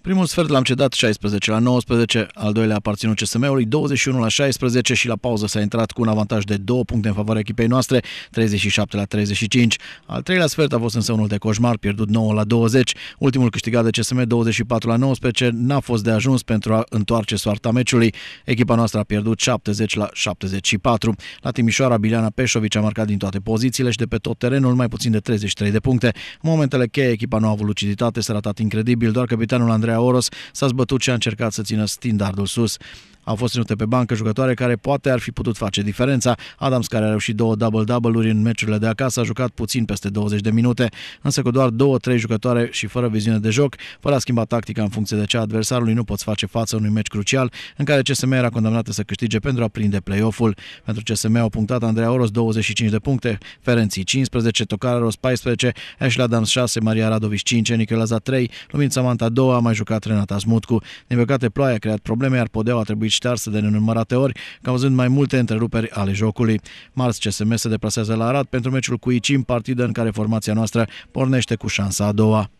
Primul sfert l-am cedat 16 la 19, al doilea a aparținut CSM-ului, 21 la 16 și la pauză s-a intrat cu un avantaj de 2 puncte în favoarea echipei noastre, 37 la 35. Al treilea sfert a fost însă unul de coșmar, pierdut 9 la 20. Ultimul câștigat de CSM 24 la 19 n-a fost de ajuns pentru a întoarce soarta meciului. Echipa noastră a pierdut 70 la 74. La Timișoara, Biliana Peșovici a marcat din toate pozițiile și de pe tot terenul mai puțin de 33 de puncte. În momentele cheie, echipa nu a avut luciditate, s-a ratat incredibil, doar capitanul Andrei Andreea Oros s-a zbătut și a încercat să țină standardul sus. Au fost ținute pe bancă jucătoare care poate ar fi putut face diferența. Adams, care a reușit două double-double-uri în meciurile de acasă, a jucat puțin peste 20 de minute, însă cu doar două, trei jucătoare și fără viziune de joc, fără a schimba tactica în funcție de cea adversarului, nu poți face față unui meci crucial în care CSM era condamnată să câștige pentru a prinde play-off-ul. Pentru CSM au punctat Andreea Oros 25 de puncte, Ferenții 15, Tocaros 14, Ashley Adams 6, Maria Radovici 5, Nicolaza 3, Lumința Manta 2, a mai jucat Renata Smutcu. Din păcate, ploaia a creat probleme, iar podeaua a trebuit ștarse de nenumărate ori, cauzând mai multe întreruperi ale jocului. Marți CSM se deplasează la Arad pentru meciul cu Icim, partidă în care formația noastră pornește cu șansa a doua.